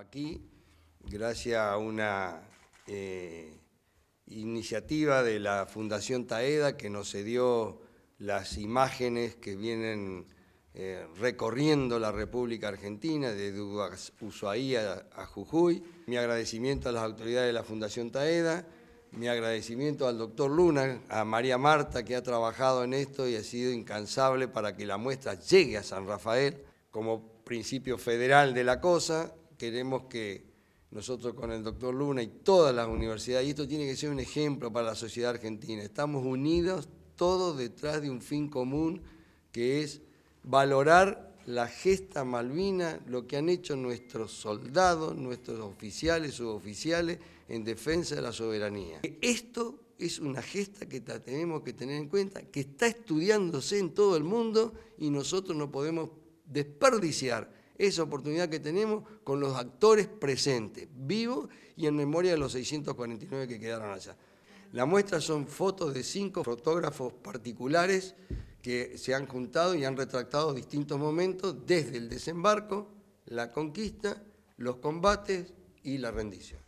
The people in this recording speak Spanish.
aquí gracias a una eh, iniciativa de la Fundación Taeda que nos cedió las imágenes que vienen eh, recorriendo la República Argentina, desde Ushuaia a, Jujuy. Mi agradecimiento a las autoridades de la Fundación Taeda, mi agradecimiento al doctor Luna, a María Marta que ha trabajado en esto y ha sido incansable para que la muestra llegue a San Rafael como principio federal de la cosa, queremos que nosotros con el doctor Luna y todas las universidades, y esto tiene que ser un ejemplo para la sociedad argentina, estamos unidos todos detrás de un fin común que es valorar la gesta malvina, lo que han hecho nuestros soldados, nuestros oficiales, suboficiales, en defensa de la soberanía. Esto es una gesta que tenemos que tener en cuenta, que está estudiándose en todo el mundo y nosotros no podemos desperdiciar esa oportunidad que tenemos con los actores presentes, vivos y en memoria de los 649 que quedaron allá. La muestra son fotos de cinco fotógrafos particulares que se han juntado y han retractado distintos momentos desde el desembarco, la conquista, los combates y la rendición.